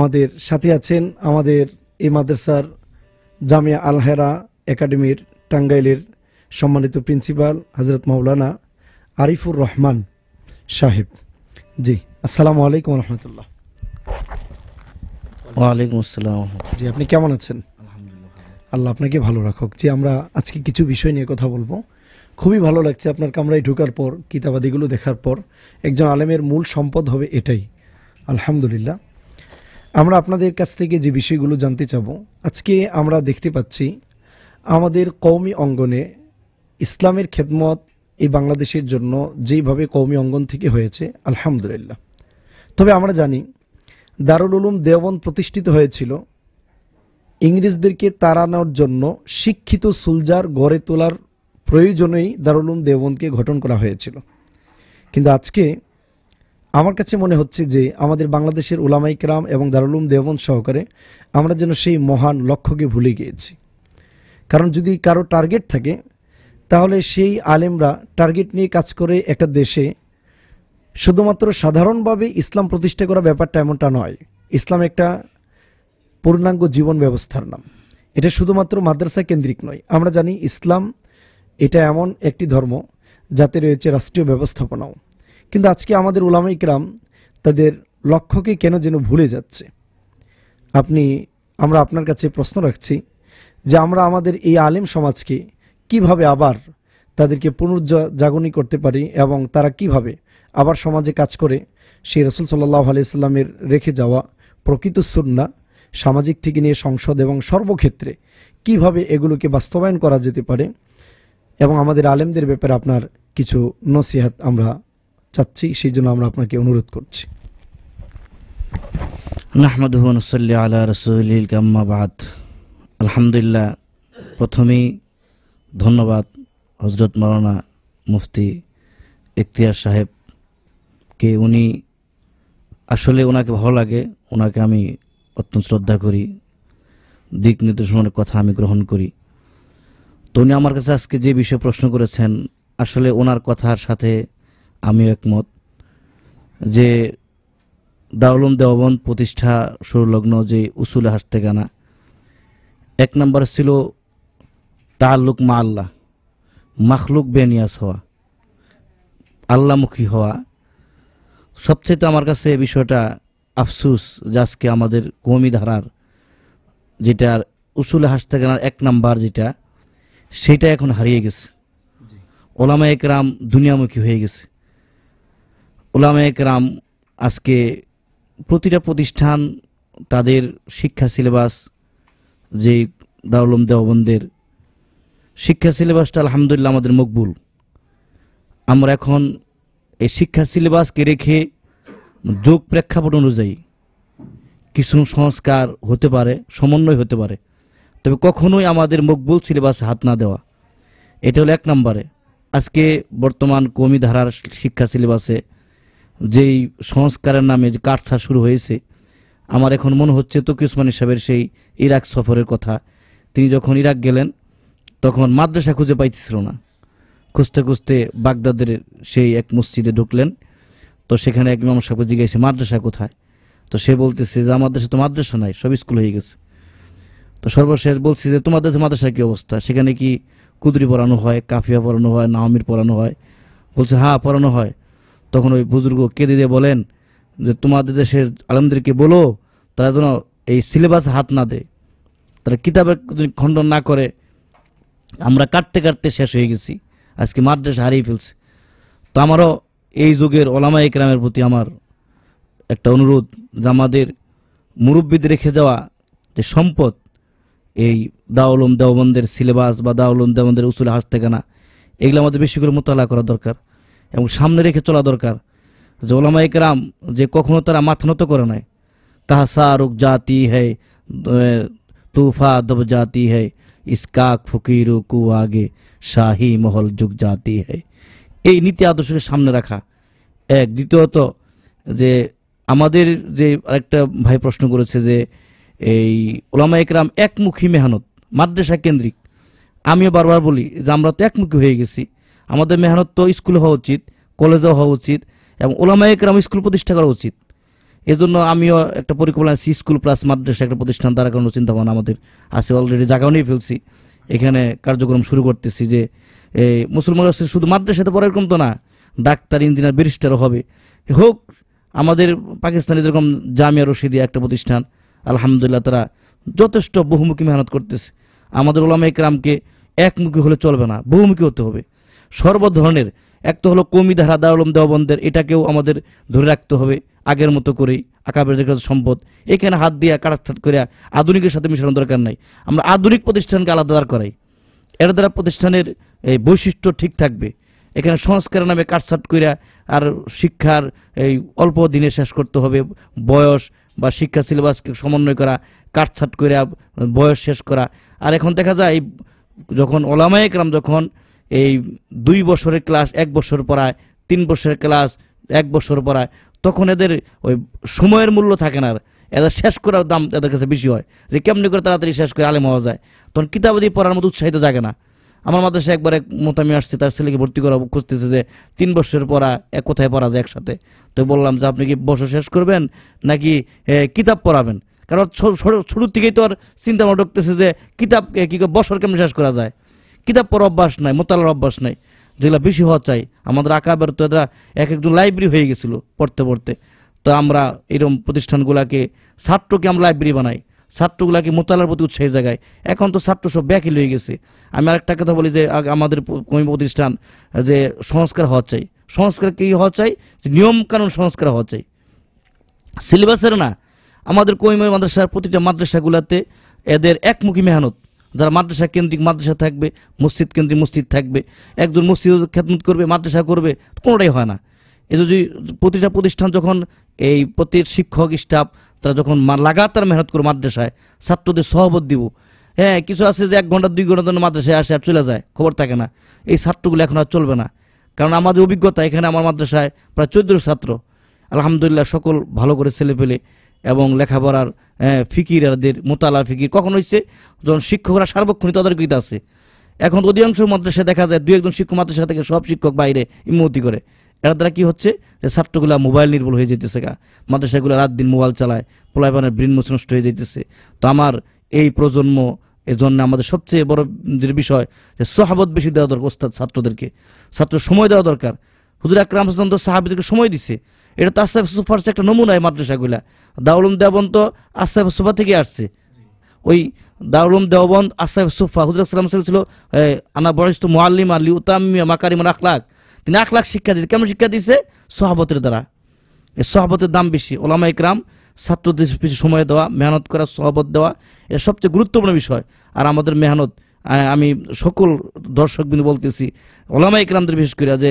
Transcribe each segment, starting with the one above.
আমাদের সাথে আছেন আমাদের এই মাদ্রাসার জামিয়া আলহেরা একাডেমির টাঙ্গাইলের সম্মানিত প্রিন্সিপাল হজরত মৌলানা আরিফুর রহমান সাহেব জি আসসালামু আলাইকুম রহমতুল্লাহ ওয়ালাইকুম আসসালাম জি আপনি কেমন আছেন আল্লাহ আপনাকে ভালো রাখুক জি আমরা আজকে কিছু বিষয় নিয়ে কথা বলবো খুবই ভালো লাগছে আপনার কামরায় ঢোকার পর কিতাবাদিগুলো দেখার পর একজন আলেমের মূল সম্পদ হবে এটাই আলহামদুলিল্লাহ আমরা আপনাদের কাছ থেকে যে বিষয়গুলো জানতে চাব আজকে আমরা দেখতে পাচ্ছি আমাদের কৌমি অঙ্গনে ইসলামের খেদমত এই বাংলাদেশের জন্য যেইভাবে কৌমি অঙ্গন থেকে হয়েছে আলহামদুলিল্লাহ তবে আমরা জানি দারুল উলুম দেওবন প্রতিষ্ঠিত হয়েছিল ইংরেজদেরকে তাড়ানোর জন্য শিক্ষিত সুলজার গড়ে তোলার প্রয়োজনেই দারুল উলুম দেওবনকে গঠন করা হয়েছিল কিন্তু আজকে আমার কাছে মনে হচ্ছে যে আমাদের বাংলাদেশের উলামাই কেরাম এবং দারুলুম দেওবন সহকারে আমরা যেন সেই মহান লক্ষ্যকে ভুলে গিয়েছি কারণ যদি কারো টার্গেট থাকে তাহলে সেই আলেমরা টার্গেট নিয়ে কাজ করে একটা দেশে শুধুমাত্র সাধারণভাবে ইসলাম প্রতিষ্ঠা করা ব্যাপারটা এমনটা নয় ইসলাম একটা পূর্ণাঙ্গ জীবন ব্যবস্থার নাম এটা শুধুমাত্র মাদ্রাসা কেন্দ্রিক নয় আমরা জানি ইসলাম এটা এমন একটি ধর্ম যাতে রয়েছে রাষ্ট্রীয় ব্যবস্থাপনাও কিন্তু আজকে আমাদের ওলামা ইকরাম তাদের লক্ষ্যকে কেন যেন ভুলে যাচ্ছে আপনি আমরা আপনার কাছে প্রশ্ন রাখছি যে আমরা আমাদের এই আলেম সমাজকে কিভাবে আবার তাদেরকে পুনর্জাগরণী করতে পারি এবং তারা কিভাবে আবার সমাজে কাজ করে সেই রসুল সাল্লাহ আলিয়াল্লামের রেখে যাওয়া প্রকৃত সুন্না সামাজিক থেকে নিয়ে সংসদ এবং সর্বক্ষেত্রে কিভাবে এগুলোকে বাস্তবায়ন করা যেতে পারে এবং আমাদের আলেমদের ব্যাপারে আপনার কিছু নসিহাত আমরা চাচ্ছি সেই জন্য আমরা আপনাকে অনুরোধ করছি নাহমদুহ নসল্লি কাম্মাবাদ আলহামদুলিল্লাহ প্রথমেই ধন্যবাদ হজরত মারানা মুফতি ইখতিয়ার সাহেবকে উনি আসলে ওনাকে ভালো লাগে ওনাকে আমি অত্যন্ত শ্রদ্ধা করি দিক নির্দেশনের কথা আমি গ্রহণ করি তো উনি আমার কাছে আজকে যে বিষয়ে প্রশ্ন করেছেন আসলে ওনার কথার সাথে আমিও একমত যে দারুলুম দেওয়ান প্রতিষ্ঠা সুরলগ্ন যে উসুলে হাসতে গানা এক নম্বর ছিল তাল্লুক মা আল্লাহ মাখলুক বেনিয়াস হওয়া আল্লামুখী হওয়া সবচেয়ে আমার কাছে এ বিষয়টা আফসুস যে আজকে আমাদের কমি ধারার যেটা উসুলে হাসতে গানার এক নাম্বার যেটা সেটা এখন হারিয়ে গেছে ওলামা একরাম দুনিয়ামুখী হয়ে গেছে ওলামায়ক রাম আজকে প্রতিটা প্রতিষ্ঠান তাদের শিক্ষা সিলেবাস যে দাউলম দেওবন্দের শিক্ষা সিলেবাসটা আলহামদুলিল্লাহ আমাদের মকবুল আমরা এখন এই শিক্ষা সিলেবাসকে রেখে যোগ প্রেক্ষাপট অনুযায়ী কিছু সংস্কার হতে পারে সমন্বয় হতে পারে তবে কখনোই আমাদের মকবুল সিলেবাসে হাত না দেওয়া এটা হলো এক নম্বরে আজকে বর্তমান কমি ধারার শিক্ষা সিলেবাসে যেই সংস্কারের নামে যে কারছা শুরু হয়েছে আমার এখন মনে হচ্ছে তকি উসমানী সাহেবের সেই ইরাক সফরের কথা তিনি যখন ইরাক গেলেন তখন মাদ্রাসা খুঁজে পাইতেছিল না খুঁজতে খুঁজতে বাগদাদের সেই এক মসজিদে ঢুকলেন তো সেখানে এক ইমাম সাহেব জিজ্ঞাসা মাদ্রাসা কোথায় তো সে বলতেছে যে আমাদের তো মাদ্রাসা নাই সব স্কুল হয়ে গেছে তো সর্বশেষ বলছি যে তোমাদের মাদ্রাসা কী অবস্থা সেখানে কি কুদরি পড়ানো হয় কাফিয়া পড়ানো হয় নাওমির পড়ানো হয় বলছে হ্যাঁ পড়ানো হয় তখন ওই বুজুর্গ কেঁদে দিয়ে বলেন যে তোমাদের দেশের আলমদেরকে বলো তারা যেন এই সিলেবাস হাত না দেয় তারা কিতাবের খণ্ডন না করে আমরা কাটতে কাটতে শেষ হয়ে গেছি আজকে মাদ্রাসা হারিয়ে ফেলছে তো আমারও এই যুগের ওলামা ইকরামের প্রতি আমার একটা অনুরোধ যে আমাদের মুরব্বীদের রেখে যাওয়া যে সম্পদ এই দাওলম দেওবন্দের সিলেবাস বা দাওলম দেওবন্দের উসুল হাস থেকে না এগুলো আমাদের বেশি করে মোতালা করা দরকার এবং সামনে রেখে চলা দরকার যে ওলামা একরাম যে কখনো তারা নত করে নাই তাহা শাহরুখ জাতি হে তুফা দব জাতি হে ইস্কাক ফকিরু কু আগে শাহি মহল যুগ জাতি হে এই নীতি আদর্শকে সামনে রাখা এক দ্বিতীয়ত যে আমাদের যে আরেকটা ভাই প্রশ্ন করেছে যে এই ওলামা একরাম একমুখী মেহনত মাদ্রাসা কেন্দ্রিক আমিও বারবার বলি যে আমরা তো একমুখী হয়ে গেছি আমাদের মেহনত তো স্কুল হওয়া উচিত কলেজও হওয়া উচিত এবং ওলামায় কেরাম স্কুল প্রতিষ্ঠা করা উচিত এজন্য আমিও একটা পরিকল্পনা আছি স্কুল প্লাস মাদ্রাসা একটা প্রতিষ্ঠান দ্বারা কোনো চিন্তা ভাবনা আমাদের আছে অলরেডি জায়গাও নিয়ে ফেলছি এখানে কার্যক্রম শুরু করতেছি যে এই মুসলমানরা শুধু মাদ্রাসাতে পড়ে এরকম তো না ডাক্তার ইঞ্জিনিয়ার ব্যারিস্টারও হবে হোক আমাদের পাকিস্তানে যেরকম জামিয়া রশিদিয়া একটা প্রতিষ্ঠান আলহামদুলিল্লাহ তারা যথেষ্ট বহুমুখী মেহনত করতেছে আমাদের ওলামা একরামকে একমুখী হলে চলবে না বহুমুখী হতে হবে সর্ব ধরনের এক তো হলো কমি ধারা দারুলম দেওবন্দের এটাকেও আমাদের ধরে রাখতে হবে আগের মতো করেই আকাবের সম্পদ এখানে হাত দিয়ে কাটাছাট করে আধুনিকের সাথে মিশানোর দরকার নাই আমরা আধুনিক প্রতিষ্ঠানকে আলাদা দাঁড় করাই এর দ্বারা প্রতিষ্ঠানের এই বৈশিষ্ট্য ঠিক থাকবে এখানে সংস্কারের নামে কাটছাট করে আর শিক্ষার এই অল্প দিনে শেষ করতে হবে বয়স বা শিক্ষা সিলেবাসকে সমন্বয় করা কাটছাট করে বয়স শেষ করা আর এখন দেখা যায় যখন ওলামায়করাম যখন এই দুই বছরের ক্লাস এক বছর পড়ায় তিন বছরের ক্লাস এক বছর পড়ায় তখন এদের ওই সময়ের মূল্য থাকে না এদের শেষ করার দাম এদের কাছে বেশি হয় যে কেমনি করে তাড়াতাড়ি শেষ করে আলেম হওয়া যায় তখন কিতাবাদি পড়ার মতো উৎসাহিত জাগে না আমার মাদ্রাসায় একবার এক মোতামি আসছে তার ছেলেকে ভর্তি করা খুঁজতেছে যে তিন বছরের পড়া এক কোথায় পড়া যায় একসাথে তো বললাম যে আপনি কি বছর শেষ করবেন নাকি কিতাব পড়াবেন কারণ ছোটোর থেকেই তো আর চিন্তা ভাবনা ঢুকতেছে যে কিতাব কী বছর কেমন শেষ করা যায় কিতাব পর অভ্যাস নাই মোতালার অভ্যাস নাই যেগুলো বেশি হওয়া চাই আমাদের আকাবের তো এরা এক একজন লাইব্রেরি হয়ে গেছিলো পড়তে পড়তে তো আমরা এরকম প্রতিষ্ঠানগুলোকে ছাত্রকে আমরা লাইব্রেরি বানাই ছাত্রগুলাকে মোতালার প্রতি উৎসাহী জায়গায় এখন তো ছাত্র সব ব্যাকিল হয়ে গেছে আমি আরেকটা কথা বলি যে আমাদের কমি প্রতিষ্ঠান যে সংস্কার হওয়া চাই সংস্কার কী হওয়া চাই যে নিয়মকানুন সংস্কার হওয়া চাই সিলেবাসের না আমাদের কমি মাদ্রাসার প্রতিটা মাদ্রাসাগুলোতে এদের একমুখী মেহনত যারা মাদ্রাসা কেন্দ্রিক মাদ্রাসা থাকবে মসজিদ কেন্দ্রিক মসজিদ থাকবে একজন মসজিদ খেদমত করবে মাদ্রাসা করবে কোনোটাই হয় না এ যদি প্রতিটা প্রতিষ্ঠান যখন এই প্রতি শিক্ষক স্টাফ তারা যখন লাগাতার মেহনত করবে মাদ্রাসায় ছাত্রদের সহবত দিব হ্যাঁ কিছু আছে যে এক ঘন্টা দুই ঘন্টার জন্য মাদ্রাসায় আসে আর চলে যায় খবর থাকে না এই ছাত্রগুলো এখন আর চলবে না কারণ আমাদের অভিজ্ঞতা এখানে আমার মাদ্রাসায় প্রায় চোদ্দশো ছাত্র আলহামদুলিল্লাহ সকল ভালো করে ছেলে পেলে এবং লেখাপড়ার ফিকিরাদের মোতালার ফিকির কখন হয়েছে যখন শিক্ষকরা সার্বক্ষণিক তদারকিতে আছে এখন অধিকাংশ মাদ্রাসায় দেখা যায় দু একজন শিক্ষক মাদ্রাসা থেকে সব শিক্ষক বাইরে ইমতি করে এটার দ্বারা কী হচ্ছে যে ছাত্রগুলা মোবাইল নির্ভর হয়ে যেতেছে গা মাদ্রাসাগুলো রাত দিন মোবাইল চালায় পোলাইপানের ব্রিন নষ্ট হয়ে যেতেছে তো আমার এই প্রজন্ম এর জন্য আমাদের সবচেয়ে বড় বিষয় যে সহাবত বেশি দেওয়া দরকার ওস্তাদ ছাত্রদেরকে ছাত্র সময় দেওয়া দরকার হুজুর আকরাম হাসান তো সাহাবিদেরকে সময় দিছে এটা তো আসাফ সুফার একটা নমুনা এই মাদ্রাসাগুলা দাউলুম দেওবন তো আসাফ সুফা থেকে আসছে ওই দাউলুম দেওবন আসাফ সুফা হুজুর সালাম ছিল আনা বরিষ্ঠ মোয়াল্লিম আলী উতামিয়া মাকারিমান আখলাখ তিনি আখলাখ শিক্ষা দিতে কেমন শিক্ষা দিয়েছে সহাবতের দ্বারা এই সহাবতের দাম বেশি ওলামা ইকরাম ছাত্রদের পিছু সময় দেওয়া মেহনত করা সহাবত দেওয়া এটা সবচেয়ে গুরুত্বপূর্ণ বিষয় আর আমাদের মেহনত আমি সকল দর্শকবিন্দু বলতেছি ওলামা ইকরামদের বিশেষ করে যে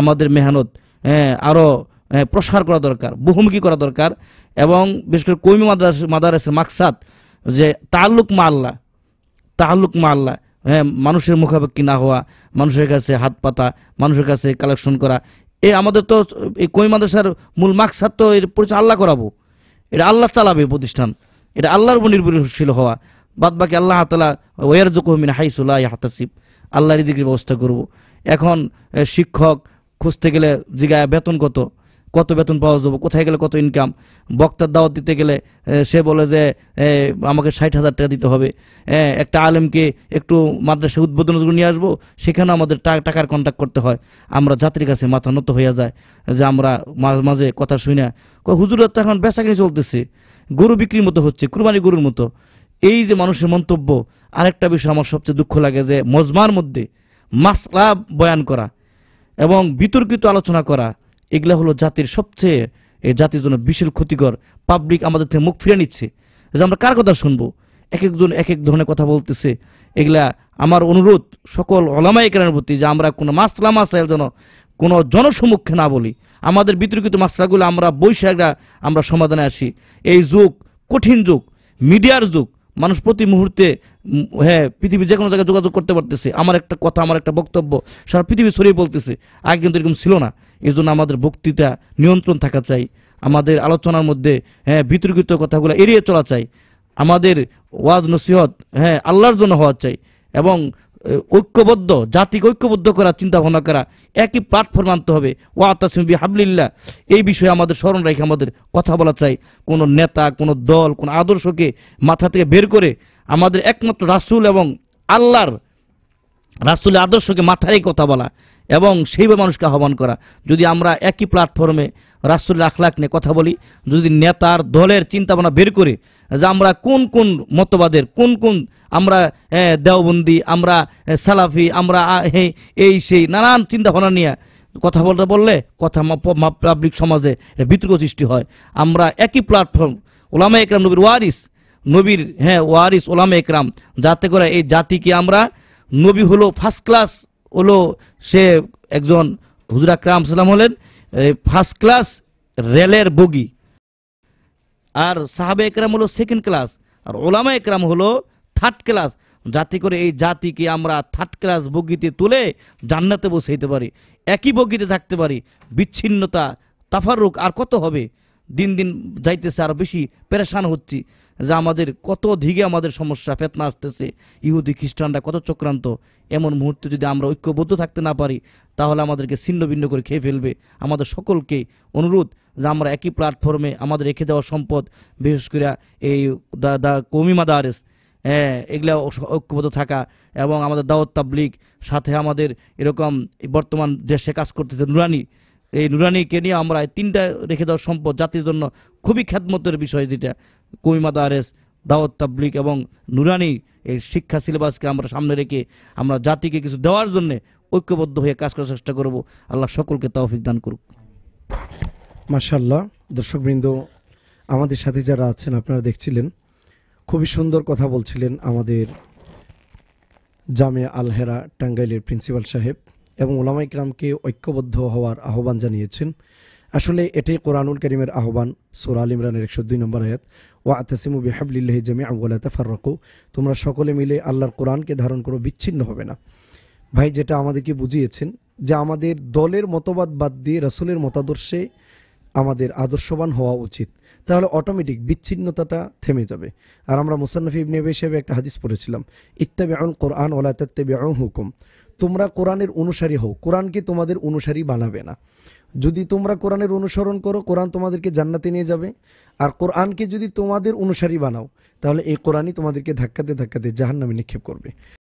আমাদের মেহনত হ্যাঁ আরও প্রসার করা দরকার বহুমুখী করা দরকার এবং বিশেষ করে কৌমি মাদ্রাস মাদারাসের মাকসাদ যে তাল্লুক মা আল্লাহ তাল্লুক মা আল্লাহ হ্যাঁ মানুষের মুখাপেক্ষি না হওয়া মানুষের কাছে হাত পাতা মানুষের কাছে কালেকশন করা এ আমাদের তো এই কৈ মাদ্রাসার মূল মাকসাদ তো এর পরিচয় আল্লাহ করাবো এটা আল্লাহ চালাবে প্রতিষ্ঠান এটা আল্লাহর উপর নির্ভরশীল হওয়া বাদ বাকি আল্লাহ তালা ওয়ার জুকুহমিন হাইসুল্লাহ হাতাসিব আল্লাহর দিকে ব্যবস্থা করব এখন শিক্ষক খুঁজতে গেলে জিগায় বেতন কত কত বেতন পাওয়া যাবো কোথায় গেলে কত ইনকাম বক্তার দাওয়াত দিতে গেলে সে বলে যে আমাকে ষাট হাজার টাকা দিতে হবে একটা আলেমকে একটু মাদ্রাসা উদ্বোধন করে নিয়ে আসবো সেখানে আমাদের টাকার কন্ট্যাক্ট করতে হয় আমরা যাত্রীর কাছে মাথা নত হইয়া যায় যে আমরা মাঝে কথা শুই না হুজুরের তো এখন কিনে চলতেছে গরু বিক্রির মতো হচ্ছে কুরবানি গরুর মতো এই যে মানুষের মন্তব্য আরেকটা বিষয় আমার সবচেয়ে দুঃখ লাগে যে মজমার মধ্যে মাসলা বয়ান করা এবং বিতর্কিত আলোচনা করা এগুলা হলো জাতির সবচেয়ে এই জাতির জন্য বিশেষ ক্ষতিকর পাবলিক আমাদের থেকে মুখ ফিরে নিচ্ছে যে আমরা কার কথা শুনবো এক একজন এক এক ধরনের কথা বলতেছে এগুলা আমার অনুরোধ সকল অলামাই কেরার প্রতি যে আমরা কোনো মাসলা মাসাইল যেন কোনো জনসম্মুখে না বলি আমাদের বিতর্কিত মাসলাগুলো আমরা বৈশাখরা আমরা সমাধানে আসি এই যুগ কঠিন যুগ মিডিয়ার যুগ মানুষ প্রতি মুহূর্তে হ্যাঁ পৃথিবী যে কোনো জায়গায় যোগাযোগ করতে পারতেছে আমার একটা কথা আমার একটা বক্তব্য সারা পৃথিবী ছড়িয়ে বলতেছে আগে কিন্তু এরকম ছিল না এজন্য আমাদের বক্তৃতা নিয়ন্ত্রণ থাকা চাই আমাদের আলোচনার মধ্যে হ্যাঁ বিতর্কিত কথাগুলো এড়িয়ে চলা চাই আমাদের ওয়াজ নসিহত হ্যাঁ আল্লাহর জন্য হওয়া চাই এবং ঐক্যবদ্ধ জাতিকে ঐক্যবদ্ধ করা চিন্তা ভাবনা করা একই প্ল্যাটফর্ম আনতে হবে ওয়া তাসমি হাবলিল্লা এই বিষয়ে আমাদের স্মরণ রেখে আমাদের কথা বলা চাই কোনো নেতা কোনো দল কোনো আদর্শকে মাথা থেকে বের করে আমাদের একমাত্র রাসুল এবং আল্লাহর রাসুলের আদর্শকে মাথায় কথা বলা এবং সেইভাবে মানুষকে আহ্বান করা যদি আমরা একই প্ল্যাটফর্মে রাষ্ট্রের আখলাখ নিয়ে কথা বলি যদি নেতার দলের চিন্তাভাবনা বের করে যে আমরা কোন কোন মতবাদের কোন কোন আমরা দেওবন্দি আমরা সালাফি আমরা এই সেই নানান চিন্তাভাবনা নিয়ে কথা বলতে বললে কথা পাবলিক সমাজে বিতর্ক সৃষ্টি হয় আমরা একই প্ল্যাটফর্ম ওলামা একরাম নবীর ওয়ারিস নবীর হ্যাঁ ওয়ারিস ওলামা একরাম যাতে করে এই জাতিকে আমরা নবী হলো ফার্স্ট ক্লাস হলো সে একজন হুজুর আকরাম সাল্লাম হলেন ফার্স্ট ক্লাস রেলের বগি আর সাহাবে একরাম হলো সেকেন্ড ক্লাস আর ওলামা একরাম হলো থার্ড ক্লাস যাতে করে এই জাতিকে আমরা থার্ড ক্লাস বগিতে তুলে জান্নাতে বসাইতে পারি একই বগিতে থাকতে পারি বিচ্ছিন্নতা তাফারুক আর কত হবে দিন দিন যাইতেছে আর বেশি পেরেশান হচ্ছি যে আমাদের কত দিকে আমাদের সমস্যা ফেতনা আসতেছে ইহুদি খ্রিস্টানরা কত চক্রান্ত এমন মুহূর্তে যদি আমরা ঐক্যবদ্ধ থাকতে না পারি তাহলে আমাদেরকে ছিন্ন ভিন্ন করে খেয়ে ফেলবে আমাদের সকলকে অনুরোধ যে আমরা একই প্ল্যাটফর্মে আমাদের রেখে দেওয়া সম্পদ বিশেষ করে এই দা দা কৌমি আরেস হ্যাঁ এগুলা ঐক্যবদ্ধ থাকা এবং আমাদের দাওয়াত তাবলিক সাথে আমাদের এরকম বর্তমান দেশে কাজ করতেছে নুরানি এই নুরানিকে নিয়ে আমরা তিনটা রেখে দেওয়া সম্পদ জাতির জন্য খুবই খ্যাতমতের বিষয় যেটা কুমি মাদারেস দাওয়াত তাবলিক এবং নুরানি এই শিক্ষা সিলেবাসকে আমরা সামনে রেখে আমরা জাতিকে কিছু দেওয়ার জন্যে ঐক্যবদ্ধ হয়ে কাজ করার চেষ্টা করব আল্লাহ সকলকে তৌফিক দান করুক মাশাল্লাহ দর্শকবৃন্দ আমাদের সাথে যারা আছেন আপনারা দেখছিলেন খুবই সুন্দর কথা বলছিলেন আমাদের জামে আলহেরা টাঙ্গাইলের প্রিন্সিপাল সাহেব এবং ওলামাই ইকরামকে ঐক্যবদ্ধ হওয়ার আহ্বান জানিয়েছেন আসলে এটাই কোরআনুল করিমের আহ্বান সোরা আল ইমরানের একশো দুই নম্বর আয়াত ওয়াতাসিমু বিহাবলিল্লাহি ওয়া লা তাফাররাকু তোমরা সকলে মিলে আল্লাহর কোরআনকে ধারণ করো বিচ্ছিন্ন হবে না ভাই যেটা আমাদেরকে বুঝিয়েছেন যে আমাদের দলের মতবাদ বাদ দিয়ে রাসুলের মতাদর্শে আমাদের আদর্শবান হওয়া উচিত তাহলে অটোমেটিক বিচ্ছিন্নতাটা থেমে যাবে আর আমরা মুসান্নফি ইবনে হিসেবে একটা হাদিস পড়েছিলাম ইত্তাবে আউন কোরআন ওলা তাত্তাবে হুকুম তোমরা কোরআনের অনুসারী হও কোরআনকে তোমাদের অনুসারী বানাবে না যদি তোমরা কোরআনের অনুসরণ করো কোরআন তোমাদেরকে জান্নাতে নিয়ে যাবে আর কোরআনকে যদি তোমাদের অনুসারী বানাও তাহলে এই কোরআনই তোমাদেরকে ধাক্কাতে ধাক্কাতে জাহান্নামে নিক্ষেপ করবে